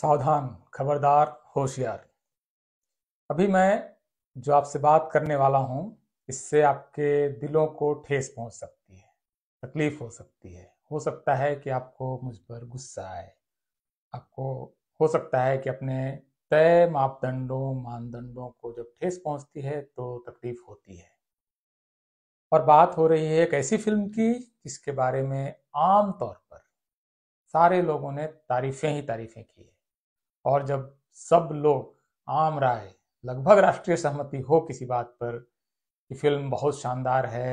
सावधान खबरदार होशियार अभी मैं जो आपसे बात करने वाला हूँ इससे आपके दिलों को ठेस पहुँच सकती है तकलीफ हो सकती है हो सकता है कि आपको मुझ पर गुस्सा आए आपको हो सकता है कि अपने तय मापदंडों मानदंडों को जब ठेस पहुँचती है तो तकलीफ होती है और बात हो रही है एक ऐसी फिल्म की जिसके बारे में आम तौर पर सारे लोगों ने तारीफें ही तारीफें की है और जब सब लोग आम राय लगभग राष्ट्रीय सहमति हो किसी बात पर कि फिल्म बहुत शानदार है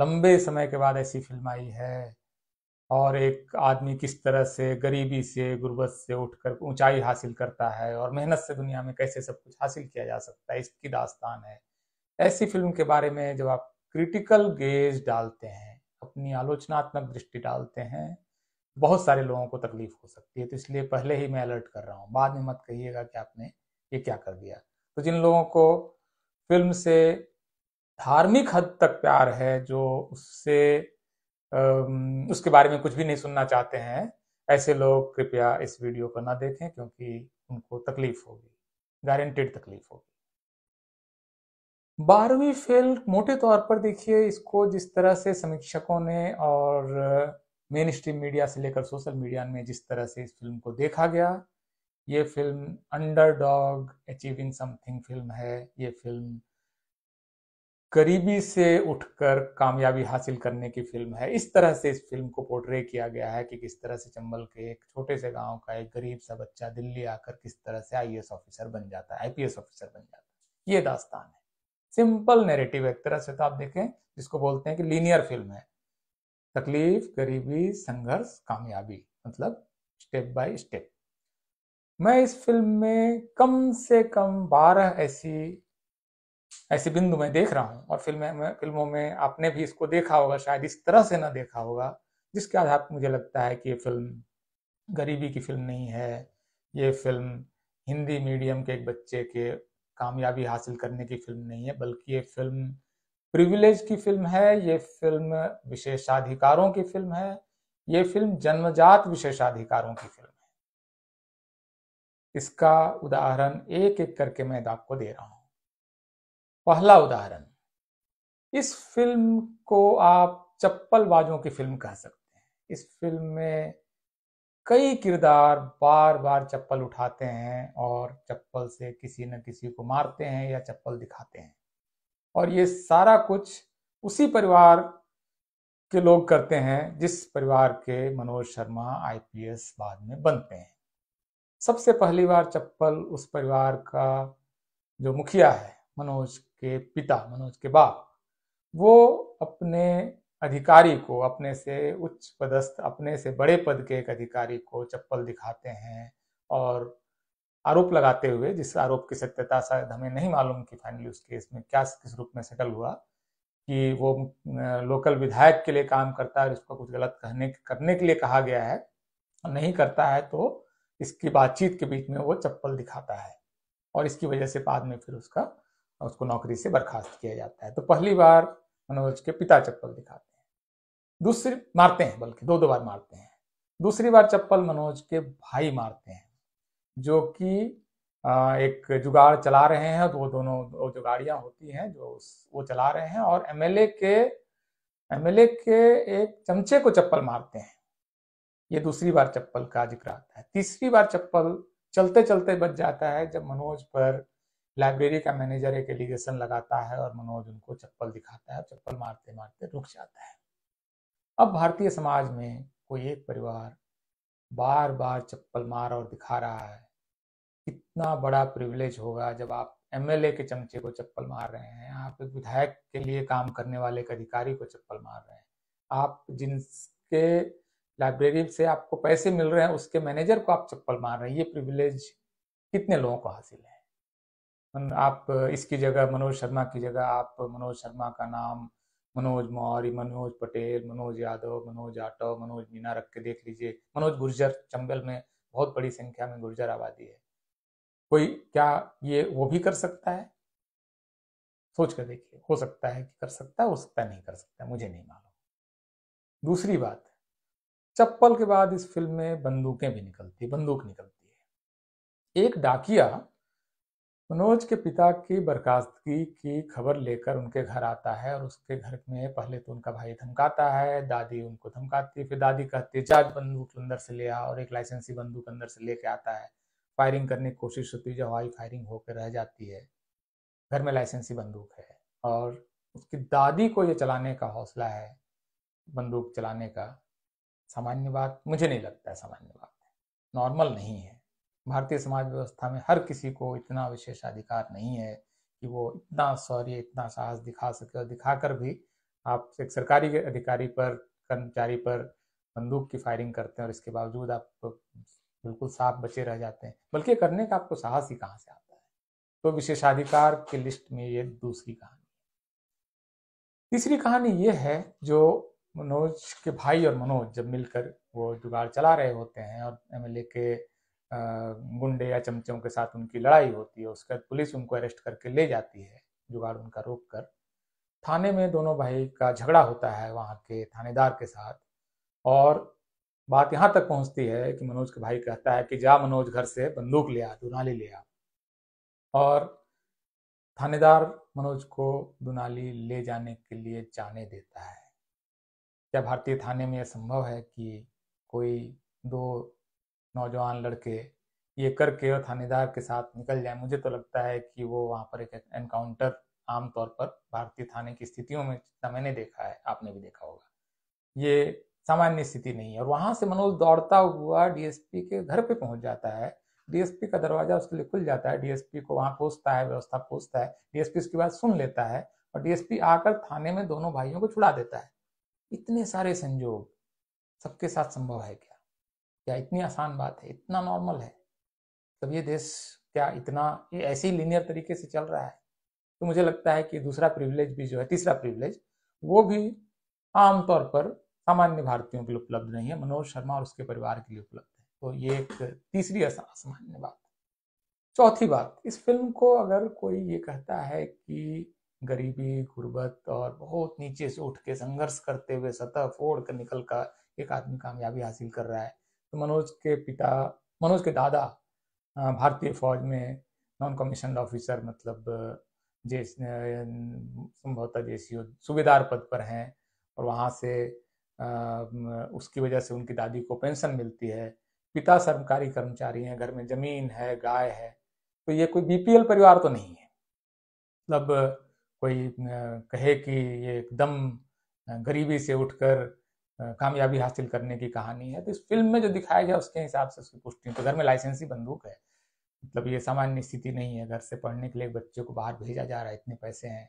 लंबे समय के बाद ऐसी फिल्म आई है और एक आदमी किस तरह से गरीबी से गुर्बत से उठकर ऊंचाई हासिल करता है और मेहनत से दुनिया में कैसे सब कुछ हासिल किया जा सकता है इसकी दास्तान है ऐसी फिल्म के बारे में जब आप क्रिटिकल गेज डालते हैं अपनी आलोचनात्मक दृष्टि डालते हैं बहुत सारे लोगों को तकलीफ हो सकती है तो इसलिए पहले ही मैं अलर्ट कर रहा हूँ बाद में मत कहिएगा कि आपने ये क्या कर दिया तो जिन लोगों को फिल्म से धार्मिक हद तक प्यार है जो उससे उसके बारे में कुछ भी नहीं सुनना चाहते हैं ऐसे लोग कृपया इस वीडियो को ना देखें क्योंकि उनको तकलीफ होगी गारंटेड तकलीफ होगी बारहवीं फेल मोटे तौर पर देखिए इसको जिस तरह से समीक्षकों ने और मेन स्ट्रीम मीडिया से लेकर सोशल मीडिया में जिस तरह से इस फिल्म को देखा गया ये film underdog achieving something film है ये फिल्म गरीबी से उठकर कामयाबी हासिल करने की फिल्म है इस तरह से इस फिल्म को पोर्ट्रे किया गया है कि किस तरह से चंबल के एक छोटे से गांव का एक गरीब सा बच्चा दिल्ली आकर किस तरह से आईएएस ऑफिसर बन जाता है आईपीएस ऑफिसर बन जाता है ये दास्तान है सिंपल नेरेटिव एक तरह से तो आप देखें जिसको बोलते हैं कि लीनियर फिल्म है तकलीफ गरीबी संघर्ष कामयाबी मतलब स्टेप बाय स्टेप मैं इस फिल्म में कम से कम बारह ऐसी ऐसे बिंदु मैं देख रहा हूँ और फिल्म फिल्मों में आपने भी इसको देखा होगा शायद इस तरह से ना देखा होगा जिसके आधार पर मुझे लगता है कि ये फिल्म गरीबी की फिल्म नहीं है ये फिल्म हिंदी मीडियम के एक बच्चे के कामयाबी हासिल करने की फिल्म नहीं है बल्कि ये फिल्म प्रिविलेज की फिल्म है ये फिल्म विशेषाधिकारों की फिल्म है ये फिल्म जन्मजात विशेषाधिकारों की फिल्म है इसका उदाहरण एक एक करके मैं तो आपको दे रहा हूं पहला उदाहरण इस फिल्म को आप चप्पलबाजों की फिल्म कह सकते हैं इस फिल्म में कई किरदार बार बार चप्पल उठाते हैं और चप्पल से किसी न किसी को मारते हैं या चप्पल दिखाते हैं और ये सारा कुछ उसी परिवार के लोग करते हैं जिस परिवार के मनोज शर्मा आईपीएस बाद में बनते हैं सबसे पहली बार चप्पल उस परिवार का जो मुखिया है मनोज के पिता मनोज के बाप वो अपने अधिकारी को अपने से उच्च पदस्थ अपने से बड़े पद के एक अधिकारी को चप्पल दिखाते हैं और आरोप लगाते हुए जिस आरोप की सत्यता शायद हमें नहीं मालूम कि फाइनली उस केस में क्या किस रूप में सेटल हुआ कि वो लोकल विधायक के लिए काम करता है और उसको कुछ गलत कहने करने के लिए कहा गया है नहीं करता है तो इसकी बातचीत के बीच में वो चप्पल दिखाता है और इसकी वजह से बाद में फिर उसका उसको नौकरी से बर्खास्त किया जाता है तो पहली बार मनोज के पिता चप्पल दिखाते हैं दूसरी मारते हैं बल्कि दो दो बार मारते हैं दूसरी बार चप्पल मनोज के भाई मारते हैं जो कि एक जुगाड़ चला रहे हैं तो वो दोनों दो जुगाड़ियाँ होती हैं जो वो चला रहे हैं और एमएलए के एमएलए के एक चमचे को चप्पल मारते हैं ये दूसरी बार चप्पल का जिक्र आता है तीसरी बार चप्पल चलते चलते बच जाता है जब मनोज पर लाइब्रेरी का मैनेजर एक एलिगेशन लगाता है और मनोज उनको चप्पल दिखाता है चप्पल मारते मारते रुक जाता है अब भारतीय समाज में कोई एक परिवार बार बार चप्पल मार और दिखा रहा है कितना बड़ा प्रिविलेज होगा जब आप एमएलए के चमचे को चप्पल मार रहे हैं आप एक विधायक के लिए काम करने वाले एक अधिकारी को चप्पल मार रहे हैं आप जिनके लाइब्रेरी से आपको पैसे मिल रहे हैं उसके मैनेजर को आप चप्पल मार रहे हैं ये प्रिविलेज कितने लोगों को हासिल है आप इसकी जगह मनोज शर्मा की जगह आप मनोज शर्मा का नाम मनोज मौर्य मनोज पटेल मनोज यादव मनोज आटव मनोज मीना रख के देख लीजिए मनोज गुर्जर चंबल में बहुत बड़ी संख्या में गुर्जर आबादी है कोई क्या ये वो भी कर सकता है सोच कर देखिए हो सकता है कि कर सकता है हो सकता है नहीं कर सकता मुझे नहीं मालूम दूसरी बात चप्पल के बाद इस फिल्म में बंदूकें भी निकलती बंदूक निकलती है एक डाकिया मनोज के पिता की बर्खास्तगी की खबर लेकर उनके घर आता है और उसके घर में पहले तो उनका भाई धमकाता है दादी उनको धमकाती है फिर दादी कहती है चार बंदूक अंदर से ले और एक लाइसेंसी बंदूक अंदर से लेके आता है फायरिंग करने की कोशिश होती है हवाई फायरिंग होकर रह जाती है घर में लाइसेंसी बंदूक है और उसकी दादी को ये चलाने का हौसला है बंदूक चलाने का सामान्य बात मुझे नहीं लगता है सामान्य बात नॉर्मल नहीं है भारतीय समाज व्यवस्था में हर किसी को इतना विशेषाधिकार नहीं है कि वो इतना शौर्य इतना साहस दिखा सके और दिखाकर भी आप एक सरकारी अधिकारी पर कर्मचारी पर बंदूक की फायरिंग करते हैं और इसके बावजूद आप बिल्कुल साफ बचे रह जाते हैं बल्कि करने का आपको साहस ही कहाँ से आता है तो विशेषाधिकार की लिस्ट में ये दूसरी कहानी तीसरी कहानी ये है जो मनोज के भाई और मनोज जब मिलकर वो जुगाड़ चला रहे होते हैं और एमएलए के गुंडे या चमचों के साथ उनकी लड़ाई होती है उसके बाद पुलिस उनको अरेस्ट करके ले जाती है जुगाड़ उनका रोक कर थाने में दोनों भाई का झगड़ा होता है वहाँ के थानेदार के साथ और बात यहाँ तक पहुँचती है कि मनोज के भाई कहता है कि जा मनोज घर से बंदूक ले आ दुनाली ले आ और थानेदार मनोज को दुनाली ले जाने के लिए जाने देता है क्या भारतीय थाने में यह संभव है कि कोई दो नौजवान लड़के ये करके और थानेदार के साथ निकल जाए मुझे तो लगता है कि वो वहाँ पर एक एनकाउंटर आमतौर पर भारतीय थाने की स्थितियों में जितना मैंने देखा है आपने भी देखा होगा ये सामान्य स्थिति नहीं है और वहां से मनोज दौड़ता हुआ डीएसपी के घर पे पहुंच जाता है डीएसपी का दरवाजा उसके लिए खुल जाता है डीएसपी को वहां पूछता है व्यवस्था पूछता है डीएसपी उसकी बात सुन लेता है और डीएसपी आकर थाने में दोनों भाइयों को छुड़ा देता है इतने सारे संजोग सबके साथ संभव है क्या क्या इतनी आसान बात है इतना नॉर्मल है तब ये देश क्या इतना ये ऐसे ही लीनियर तरीके से चल रहा है तो मुझे लगता है कि दूसरा प्रिविलेज भी जो है तीसरा प्रिविलेज वो भी आमतौर पर सामान्य भारतीयों के लिए उपलब्ध नहीं है मनोज शर्मा और उसके परिवार के लिए उपलब्ध है तो ये एक तीसरी असामान्य बात चौथी बात इस फिल्म को अगर कोई ये कहता है कि गरीबी गुर्बत और बहुत नीचे से उठ के संघर्ष करते हुए सतह फोड़ कर निकल कर एक आदमी कामयाबी हासिल कर रहा है तो मनोज के पिता मनोज के दादा भारतीय फौज में नॉन कमीशन ऑफिसर मतलब जे संभवतः जे सूबेदार पद पर हैं और वहाँ से उसकी वजह से उनकी दादी को पेंशन मिलती है पिता सरकारी कर्मचारी हैं घर में जमीन है गाय है तो ये कोई बीपीएल परिवार तो नहीं है मतलब कोई कहे कि ये एकदम गरीबी से उठकर कामयाबी हासिल करने की कहानी है तो इस फिल्म में जो दिखाया गया उसके हिसाब से उसकी पुष्टि तो घर में लाइसेंसी बंदूक है मतलब ये सामान्य स्थिति नहीं है घर से पढ़ने के लिए बच्चे को बाहर भेजा जा रहा है इतने पैसे हैं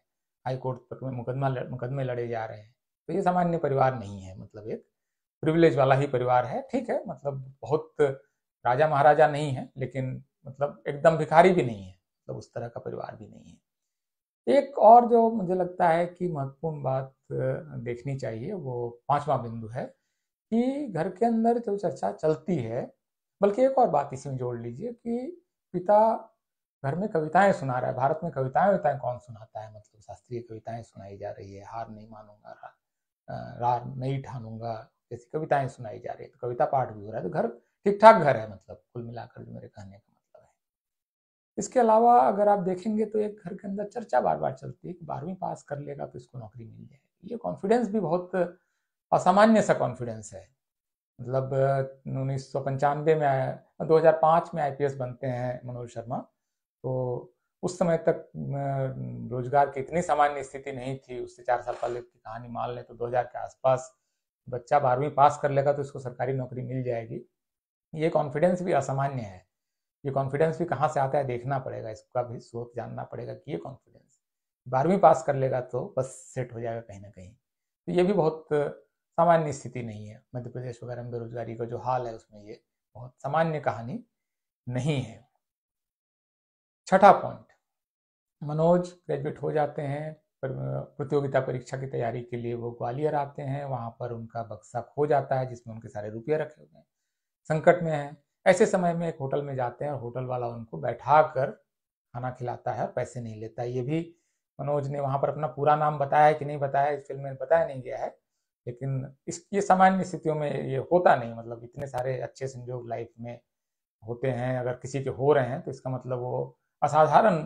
हाई कोर्ट तक में मुकदमा लड़, मुकदमे लड़े जा रहे हैं तो ये सामान्य परिवार नहीं है मतलब एक प्रिविलेज वाला ही परिवार है ठीक है मतलब बहुत राजा महाराजा नहीं है लेकिन मतलब एकदम भिखारी भी नहीं है मतलब उस तरह का परिवार भी नहीं है एक और जो मुझे लगता है कि महत्वपूर्ण बात देखनी चाहिए वो पांचवा बिंदु है कि घर के अंदर जो चर्चा चलती है बल्कि एक और बात इसी में जोड़ लीजिए कि पिता घर में कविताएं सुना रहा है भारत में कविताएं वविताएं कौन सुनाता है मतलब शास्त्रीय कविताएं सुनाई जा रही है हार नहीं मानूंगा रार नहीं ठानूंगा जैसी कविताएं सुनाई जा रही है तो कविता पाठ भी हो रहा है तो घर ठीक ठाक घर है मतलब कुल मिलाकर जो मेरे कहने का इसके अलावा अगर आप देखेंगे तो एक घर के अंदर चर्चा बार बार चलती है कि बारहवीं पास कर लेगा तो इसको नौकरी मिल जाएगी ये कॉन्फिडेंस भी बहुत असामान्य सा कॉन्फिडेंस है मतलब उन्नीस में दो हजार पाँच में आई बनते हैं मनोज शर्मा तो उस समय तक रोजगार की इतनी सामान्य स्थिति नहीं थी उससे चार साल पहले की कहानी मान लें तो 2000 के आसपास बच्चा बारहवीं पास कर लेगा तो इसको सरकारी नौकरी मिल जाएगी ये कॉन्फिडेंस भी असामान्य है ये कॉन्फिडेंस भी कहाँ से आता है देखना पड़ेगा इसका भी स्रोत जानना पड़ेगा कि ये कॉन्फिडेंस बारहवीं पास कर लेगा तो बस सेट हो जाएगा कहीं ना कहीं तो ये भी बहुत सामान्य स्थिति नहीं है मध्य प्रदेश वगैरह में बेरोजगारी का जो हाल है उसमें ये बहुत सामान्य कहानी नहीं है छठा पॉइंट मनोज ग्रेजुएट हो जाते हैं पर प्रतियोगिता परीक्षा की तैयारी के लिए वो ग्वालियर आते हैं वहाँ पर उनका बक्सा खो जाता है जिसमें उनके सारे रुपये रखे हुए हैं संकट में है ऐसे समय में एक होटल में जाते हैं और होटल वाला उनको बैठा कर खाना खिलाता है पैसे नहीं लेता ये भी मनोज ने वहाँ पर अपना पूरा नाम बताया है कि नहीं बताया इस फिल्म में बताया नहीं गया है लेकिन इस ये सामान्य स्थितियों में ये होता नहीं मतलब इतने सारे अच्छे संजोग लाइफ में होते हैं अगर किसी के हो रहे हैं तो इसका मतलब वो असाधारण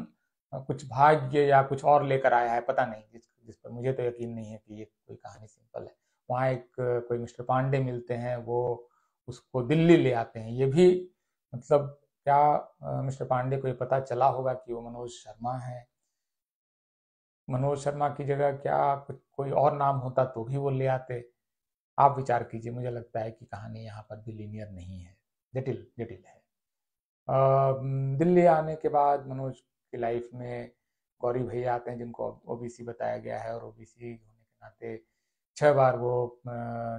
कुछ भाग्य या कुछ और लेकर आया है पता नहीं जिस जिस पर मुझे तो यकीन नहीं है कि ये कोई कहानी सिंपल है वहाँ एक कोई मिस्टर पांडे मिलते हैं वो उसको दिल्ली ले आते हैं ये भी मतलब क्या मिस्टर पांडे को ये पता चला होगा कि वो मनोज शर्मा है मनोज शर्मा की जगह क्या कोई और नाम होता तो भी वो ले आते आप विचार कीजिए मुझे लगता है कि कहानी यहाँ पर भी लीनियर नहीं है जटिल जटिल है दिल्ली आने के बाद मनोज की लाइफ में गौरी भैया आते हैं जिनको ओबीसी बताया गया है और ओबीसी होने के नाते छः बार वो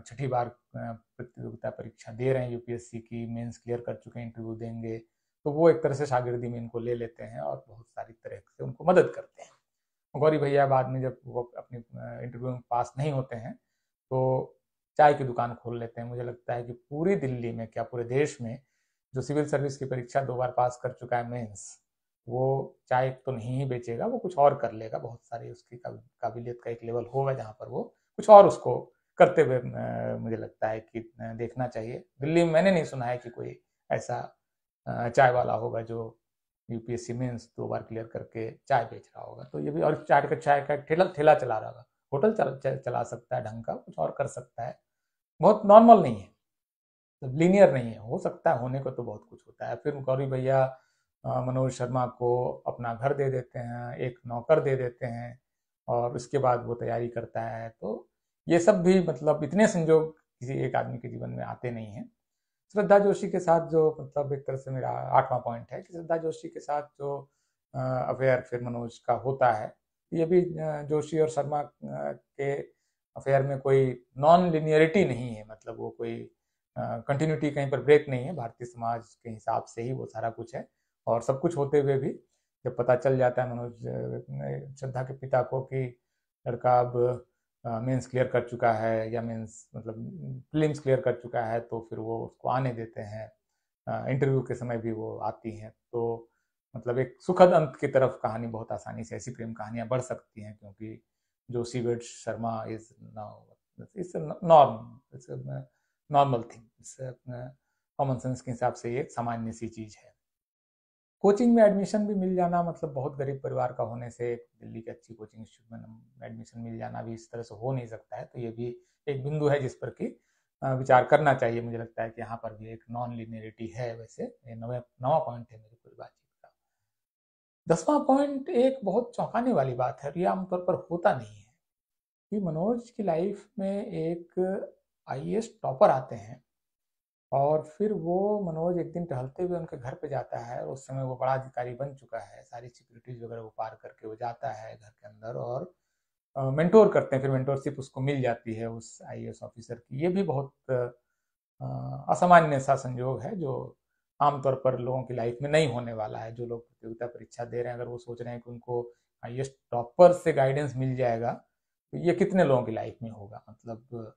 छठी बार प्रतियोगिता परीक्षा दे रहे हैं यूपीएससी की मेंस क्लियर कर चुके हैं इंटरव्यू देंगे तो वो एक तरह से शागिर्दी में इनको ले लेते हैं और बहुत सारी तरह से उनको मदद करते हैं गौरी भैया बाद में जब वो अपने इंटरव्यू में पास नहीं होते हैं तो चाय की दुकान खोल लेते हैं मुझे लगता है कि पूरी दिल्ली में क्या पूरे देश में जो सिविल सर्विस की परीक्षा दो बार पास कर चुका है मेंस वो चाय तो नहीं ही बेचेगा वो कुछ और कर लेगा बहुत सारी उसकी काबिलियत का एक लेवल होगा जहाँ पर वो कुछ और उसको करते हुए मुझे लगता है कि देखना चाहिए दिल्ली में मैंने नहीं सुना है कि कोई ऐसा चाय वाला होगा जो यूपीएससी मेंस दो बार क्लियर करके चाय बेच रहा होगा तो ये भी और चाट का चाय का ठेला ठेला चला रहा होगा होटल चला, चला सकता है ढंग का कुछ और कर सकता है बहुत नॉर्मल नहीं है तो लीनियर नहीं है हो सकता है होने को तो बहुत कुछ होता है फिर गौरी भैया मनोज शर्मा को अपना घर दे देते हैं एक नौकर दे देते हैं और उसके बाद वो तैयारी करता है तो ये सब भी मतलब इतने संजोग किसी एक आदमी के जीवन में आते नहीं हैं श्रद्धा जोशी के साथ जो मतलब एक तरह से मेरा आठवां पॉइंट है कि श्रद्धा जोशी के साथ जो अफेयर फिर मनोज का होता है ये भी जोशी और शर्मा के अफेयर में कोई नॉन लिनियरिटी नहीं है मतलब वो कोई कंटिन्यूटी कहीं पर ब्रेक नहीं है भारतीय समाज के हिसाब से ही वो सारा कुछ है और सब कुछ होते हुए भी जब पता चल जाता है मनोज श्रद्धा के पिता को कि लड़का अब मेंस क्लियर कर चुका है या मेंस मतलब फिल्म क्लियर कर चुका है तो फिर वो उसको आने देते हैं इंटरव्यू के समय भी वो आती हैं तो मतलब एक सुखद अंत की तरफ कहानी बहुत आसानी से ऐसी प्रेम कहानियाँ बढ़ सकती हैं क्योंकि जो सीवेट Sharma is it's norm normal thing common sense के हिसाब से ये सामान्य सी चीज़ है कोचिंग में एडमिशन भी मिल जाना मतलब बहुत गरीब परिवार का होने से दिल्ली के अच्छी कोचिंग इंस्टीट्यूट में एडमिशन मिल जाना भी इस तरह से हो नहीं सकता है तो ये भी एक बिंदु है जिस पर कि विचार करना चाहिए मुझे लगता है कि यहाँ पर भी एक नॉन लिनियरिटी है वैसे ये नवा पॉइंट है मेरी पूरी बातचीत का दसवां पॉइंट एक बहुत चौंकाने वाली बात है और ये आमतौर पर होता नहीं है कि मनोज की लाइफ में एक आई टॉपर आते हैं और फिर वो मनोज एक दिन टहलते हुए उनके घर पे जाता है उस समय वो बड़ा अधिकारी बन चुका है सारी सिक्योरिटीज वगैरह वो पार करके वो जाता है घर के अंदर और मेंटोर uh, करते हैं फिर मेंटोरशिप उसको मिल जाती है उस आई ऑफिसर की ये भी बहुत uh, असामान्य सा संयोग है जो आमतौर पर लोगों की लाइफ में नहीं होने वाला है जो लोग प्रतियोगिता परीक्षा दे रहे हैं अगर वो सोच रहे हैं कि उनको एस टॉपर से गाइडेंस मिल जाएगा तो ये कितने लोगों की लाइफ में होगा मतलब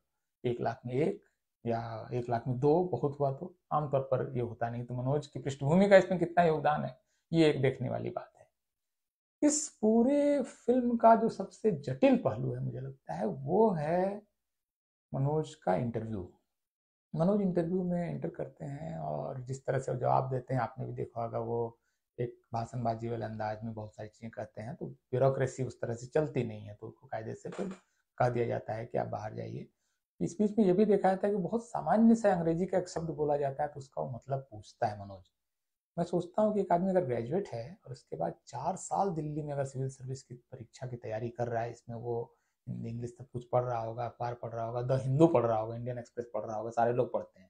एक लाख में एक या एक लाख में दो बहुत हुआ तो आमतौर पर यह होता नहीं तो मनोज की पृष्ठभूमि का इसमें कितना योगदान है ये एक देखने वाली बात है इस पूरे फिल्म का जो सबसे जटिल पहलू है मुझे लगता है वो है मनोज का इंटरव्यू मनोज इंटरव्यू में इंटर करते हैं और जिस तरह से वो जवाब देते हैं आपने भी देखा होगा वो एक भाषणबाजी वाले अंदाज में बहुत सारी चीज़ें कहते हैं तो ब्यूरोक्रेसी उस तरह से चलती नहीं है तो उसको कायदे से फिर कह दिया जाता है कि आप बाहर जाइए इस बीच में यह भी देखा जाता है कि बहुत सामान्य से अंग्रेजी का एक शब्द बोला जाता है तो उसका मतलब पूछता है मनोज मैं सोचता हूँ कि एक आदमी अगर ग्रेजुएट है और उसके बाद चार साल दिल्ली में अगर सिविल सर्विस की परीक्षा की तैयारी कर रहा है इसमें वो हिंदी इंग्लिश सब कुछ पढ़ रहा होगा अखबार पढ़ रहा होगा द हिंदू पढ़ रहा होगा इंडियन एक्सप्रेस पढ़ रहा होगा सारे लोग पढ़ते हैं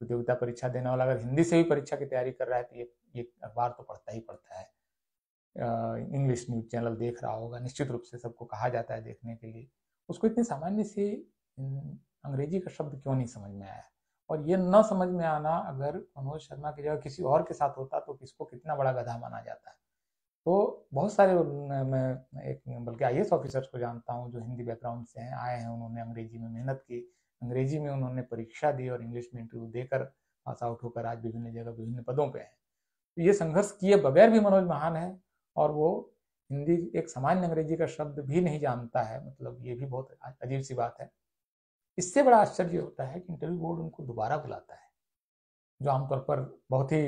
प्रतियोगिता परीक्षा देने वाला अगर हिंदी से भी परीक्षा की तैयारी कर रहा है तो ये ये अखबार तो पढ़ता ही पढ़ता है इंग्लिश न्यूज चैनल देख रहा होगा निश्चित रूप से सबको कहा जाता है देखने के लिए उसको इतनी सामान्य सी अंग्रेजी का शब्द क्यों नहीं समझ में आया और ये न समझ में आना अगर मनोज शर्मा की जगह किसी और के साथ होता तो किसको कितना बड़ा गधा माना जाता है तो बहुत सारे मैं एक बल्कि आई ऑफिसर्स को जानता हूँ जो हिंदी बैकग्राउंड से हैं आए हैं उन्होंने अंग्रेजी में मेहनत की अंग्रेजी में उन्होंने परीक्षा दी और इंग्लिश में इंटरव्यू देकर पास आउट होकर आज विभिन्न जगह विभिन्न पदों पर हैं तो ये संघर्ष किए बगैर भी मनोज महान है और वो हिंदी एक सामान्य अंग्रेजी का शब्द भी नहीं जानता है मतलब ये भी बहुत अजीब सी बात है इससे बड़ा आश्चर्य होता है कि इंटरव्यू बोर्ड उनको दोबारा बुलाता है जो आमतौर पर बहुत ही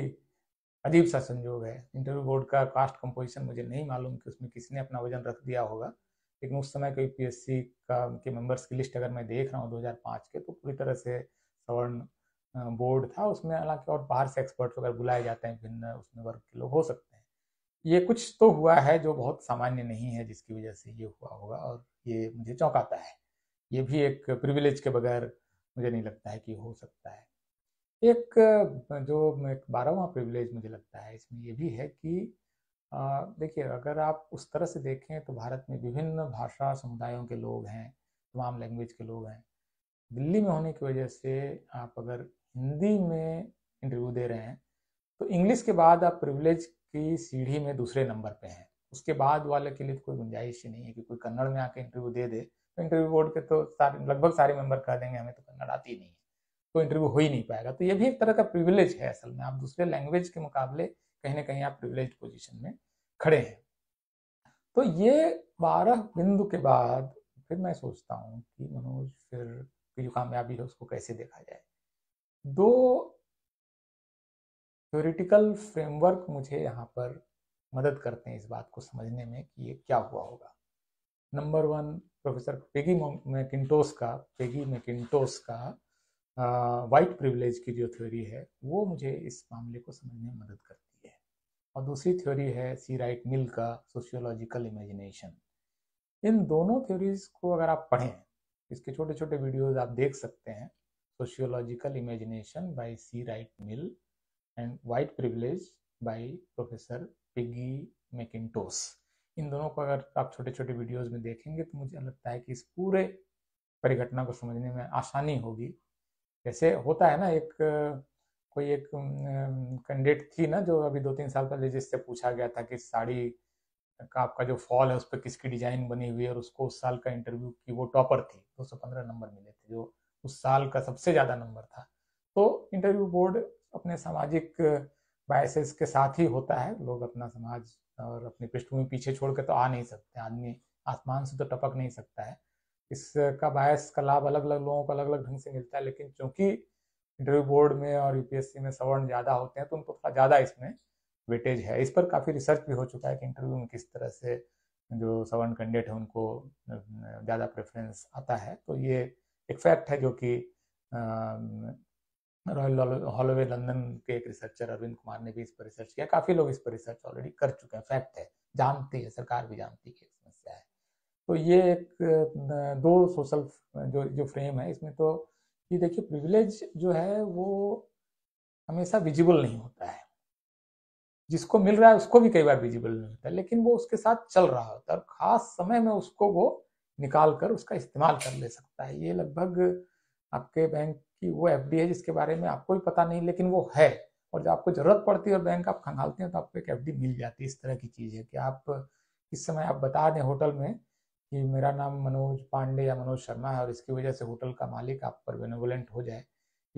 अजीब सा संजोग है इंटरव्यू बोर्ड का कास्ट कंपोजिशन मुझे नहीं मालूम कि उसमें किसने अपना वजन रख दिया होगा लेकिन उस समय के यूपीएससी का के मेंबर्स की लिस्ट अगर मैं देख रहा हूँ 2005 के तो पूरी तरह से सवर्ण बोर्ड था उसमें हालांकि और बाहर से एक्सपर्ट्स अगर बुलाए जाते हैं भिन्न उसमें वर्ग के लोग हो सकते हैं ये कुछ तो हुआ है जो बहुत सामान्य नहीं है जिसकी वजह से ये हुआ होगा और ये मुझे चौंकाता है ये भी एक प्रिविलेज के बगैर मुझे नहीं लगता है कि हो सकता है एक जो एक बारहवा प्रिविलेज मुझे लगता है इसमें ये भी है कि देखिए अगर आप उस तरह से देखें तो भारत में विभिन्न भाषा समुदायों के लोग हैं तमाम लैंग्वेज के लोग हैं दिल्ली में होने की वजह से आप अगर हिंदी में इंटरव्यू दे रहे हैं तो इंग्लिश के बाद आप प्रिविलेज की सीढ़ी में दूसरे नंबर पे हैं उसके बाद वाले के लिए तो कोई गुंजाइश ही नहीं है कि कोई कन्नड़ में आके इंटरव्यू दे दे तो इंटरव्यू बोर्ड के तो सारे लगभग सारे मेंबर कह देंगे हमें तो कन्नड़ आती नहीं है तो इंटरव्यू हो ही नहीं पाएगा तो ये भी एक तरह का प्रिविलेज है असल में आप दूसरे लैंग्वेज के मुकाबले कहीं ना कहीं आप प्रिविलेज पोजिशन में खड़े हैं तो ये बारह बिंदु के बाद फिर मैं सोचता हूँ कि मनोज फिर जो कामयाबी है उसको कैसे देखा जाए दो थ्योरिटिकल फ्रेमवर्क मुझे यहाँ पर मदद करते हैं इस बात को समझने में कि ये क्या हुआ होगा number one professor Peggy McIntosh का पेगी मैकिंटोस का वाइट प्रिविलेज की जो थ्योरी है वो मुझे इस मामले को समझने में मदद करती है और दूसरी थ्योरी है सी राइट मिल का सोशियोलॉजिकल इमेजिनेशन इन दोनों थ्योरीज को अगर आप पढ़ें इसके छोटे छोटे वीडियोज आप देख सकते हैं sociological imagination by C Wright Mill and White Privilege by professor Peggy McIntosh इन दोनों को अगर आप छोटे छोटे वीडियोस में देखेंगे तो मुझे लगता है कि इस पूरे परिघटना को समझने में आसानी होगी जैसे होता है ना एक कोई एक कैंडिडेट थी ना जो अभी दो तीन साल पहले जिससे पूछा गया था कि साड़ी का आपका जो फॉल है उस पर किसकी डिजाइन बनी हुई है और उसको उस साल का इंटरव्यू की वो टॉपर थी 215 नंबर मिले थे जो उस साल का सबसे ज़्यादा नंबर था तो इंटरव्यू बोर्ड अपने सामाजिक बायसेस के साथ ही होता है लोग अपना समाज और अपनी पृष्ठभूमि पीछे छोड़ के तो आ नहीं सकते आदमी आसमान से तो टपक नहीं सकता है इसका बायस का लाभ अलग अलग लोगों को अलग अलग ढंग से मिलता है लेकिन चूंकि इंटरव्यू बोर्ड में और यूपीएससी में सवर्ण ज़्यादा होते हैं तो उनको थोड़ा ज़्यादा इसमें वेटेज है इस पर काफ़ी रिसर्च भी हो चुका है कि इंटरव्यू में किस तरह से जो सवर्ण कैंडिडेट है उनको ज़्यादा प्रेफरेंस आता है तो ये एक फैक्ट है जो कि रॉयल हॉलोवे लंदन के एक रिसर्चर अरविंद कुमार ने भी इस पर रिसर्च किया काफी लोग इस पर रिसर्च ऑलरेडी कर चुके हैं फैक्ट है जानती है सरकार भी जानती है समस्या है तो ये एक दो सोशल जो जो फ्रेम है इसमें तो ये देखिए प्रिविलेज जो है वो हमेशा विजिबल नहीं होता है जिसको मिल रहा है उसको भी कई बार विजिबल नहीं होता है लेकिन वो उसके साथ चल रहा होता है और खास समय में उसको वो निकाल कर उसका इस्तेमाल कर ले सकता है ये लगभग आपके बैंक कि वो एफ है जिसके बारे में आपको भी पता नहीं लेकिन वो है और जब आपको जरूरत पड़ती है और बैंक आप खंगालते हैं तो आपको एक एफ मिल जाती है इस तरह की चीज़ है कि आप इस समय आप बता दें होटल में कि मेरा नाम मनोज पांडे या मनोज शर्मा है और इसकी वजह से होटल का मालिक आप पर बेनोवलेंट हो जाए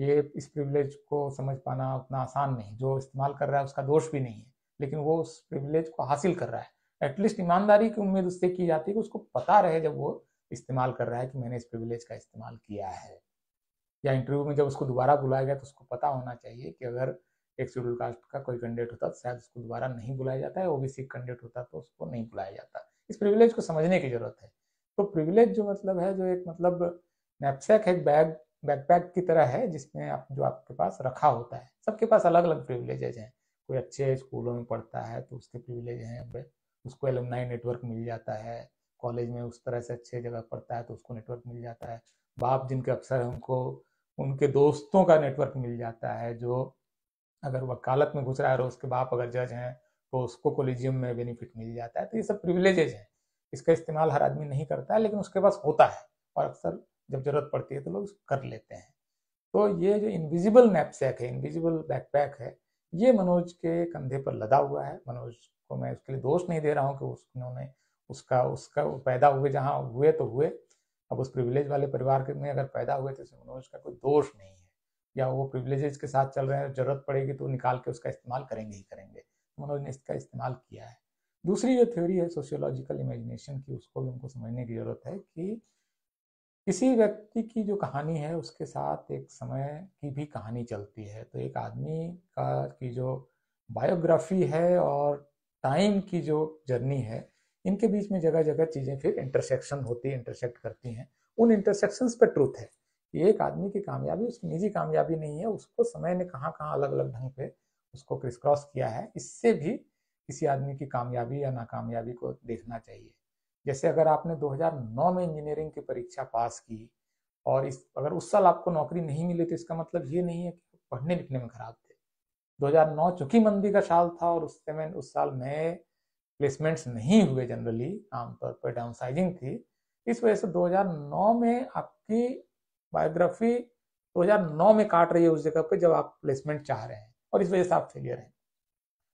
ये इस प्रिविलेज को समझ पाना उतना आसान नहीं जो इस्तेमाल कर रहा है उसका दोष भी नहीं है लेकिन वो उस प्रिविलेज को हासिल कर रहा है एटलीस्ट ईमानदारी की उम्मीद उससे की जाती है कि उसको पता रहे जब वो इस्तेमाल कर रहा है कि मैंने इस प्रिविलेज का इस्तेमाल किया है या इंटरव्यू में जब उसको दोबारा बुलाया गया तो उसको पता होना चाहिए कि अगर एक शेड्यूल कास्ट का कोई कैंडिडेट होता तो शायद उसको दोबारा नहीं बुलाया जाता है ओबीसी कैंडिडेट होता तो उसको नहीं बुलाया जाता इस प्रिविलेज को समझने की जरूरत है तो प्रिविलेज जो मतलब है जो एक मतलब नैपसैक है बैग बैकपैक की तरह है जिसमें आप जो आपके पास रखा होता है सबके पास अलग अलग प्रिविलेजेज हैं कोई अच्छे स्कूलों में पढ़ता है तो उसके प्रिविलेज हैं उसको एलमनाई नेटवर्क मिल जाता है कॉलेज में उस तरह से अच्छे जगह पढ़ता है तो उसको नेटवर्क मिल जाता है बाप जिनके अफसर हैं उनको उनके दोस्तों का नेटवर्क मिल जाता है जो अगर वकालत में घुस रहा है और उसके बाप अगर जज हैं तो उसको कोलिजियम में बेनिफिट मिल जाता है तो ये सब प्रिविलेजेज हैं इसका इस्तेमाल हर आदमी नहीं करता है लेकिन उसके पास होता है और अक्सर जब जरूरत पड़ती है तो लोग कर लेते हैं तो ये जो इनविजिबल नैपसैक है इनविजिबल बैकपैक है ये मनोज के कंधे पर लदा हुआ है मनोज को मैं उसके लिए दोष नहीं दे रहा हूँ कि उस उसका उसका पैदा हुए जहाँ हुए तो हुए अब उस प्रिविलेज वाले परिवार के में अगर पैदा हुए तो उसमें मनोज का कोई दोष नहीं है या वो प्रिविलेज के साथ चल रहे हैं जरूरत पड़ेगी तो निकाल के उसका इस्तेमाल करेंगे ही करेंगे मनोज ने इसका इस्तेमाल किया है दूसरी जो थ्योरी है सोशियोलॉजिकल इमेजिनेशन की उसको भी हमको समझने की ज़रूरत है कि किसी व्यक्ति की जो कहानी है उसके साथ एक समय की भी कहानी चलती है तो एक आदमी का की जो बायोग्राफी है और टाइम की जो जर्नी है इनके बीच में जगह जगह चीज़ें फिर इंटरसेक्शन होती है इंटरसेक्ट करती हैं उन इंटरसेक्शन पर ट्रूथ है ये एक आदमी की कामयाबी उसकी निजी कामयाबी नहीं है उसको समय ने कहाँ कहाँ अलग अलग ढंग पे उसको क्रिस क्रॉस किया है इससे भी किसी आदमी की कामयाबी या नाकामयाबी को देखना चाहिए जैसे अगर आपने 2009 में इंजीनियरिंग की परीक्षा पास की और इस अगर उस साल आपको नौकरी नहीं मिली तो इसका मतलब ये नहीं है कि पढ़ने लिखने में खराब थे 2009 चूंकि मंदी का साल था और उस समय उस साल नए प्लेसमेंट्स नहीं हुए जनरली आमतौर पर डाउनसाइजिंग थी इस वजह से 2009 में आपकी बायोग्राफी 2009 में काट रही है उस जगह पे जब आप प्लेसमेंट चाह रहे हैं और इस वजह से आप फेलियर हैं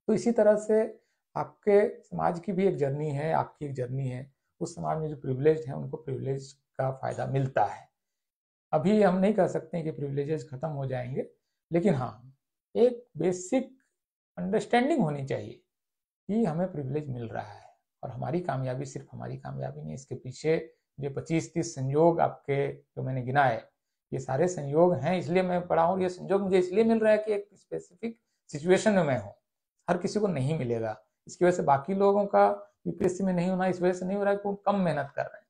तो इसी तरह से आपके समाज की भी एक जर्नी है आपकी एक जर्नी है उस समाज में जो प्रिवलेज है उनको प्रिवलेज का फायदा मिलता है अभी हम नहीं कह सकते कि प्रिवलेजेस खत्म हो जाएंगे लेकिन हाँ एक बेसिक अंडरस्टैंडिंग होनी चाहिए कि हमें प्रिविलेज मिल रहा है और हमारी कामयाबी सिर्फ हमारी कामयाबी नहीं इसके पीछे जो पच्चीस तीस संयोग आपके जो मैंने गिनाए ये सारे संयोग हैं इसलिए मैं पढ़ा हूँ ये संयोग मुझे इसलिए मिल रहा है कि एक स्पेसिफिक सिचुएशन में मैं हूँ हर किसी को नहीं मिलेगा इसकी वजह से बाकी लोगों का यूपीएससी में नहीं होना इस वजह से नहीं हो रहा है कि वो कम मेहनत कर रहे हैं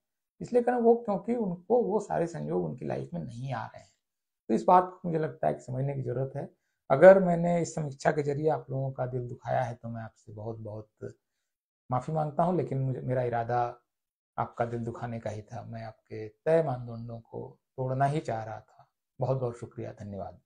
इसलिए करें वो क्योंकि उनको वो सारे संयोग उनकी लाइफ में नहीं आ रहे हैं तो इस बात को मुझे लगता है कि समझने की जरूरत है अगर मैंने इस समीक्षा के जरिए आप लोगों का दिल दुखाया है तो मैं आपसे बहुत बहुत माफ़ी मांगता हूँ लेकिन मुझे मेरा इरादा आपका दिल दुखाने का ही था मैं आपके तय मानदंडों को तोड़ना ही चाह रहा था बहुत बहुत शुक्रिया धन्यवाद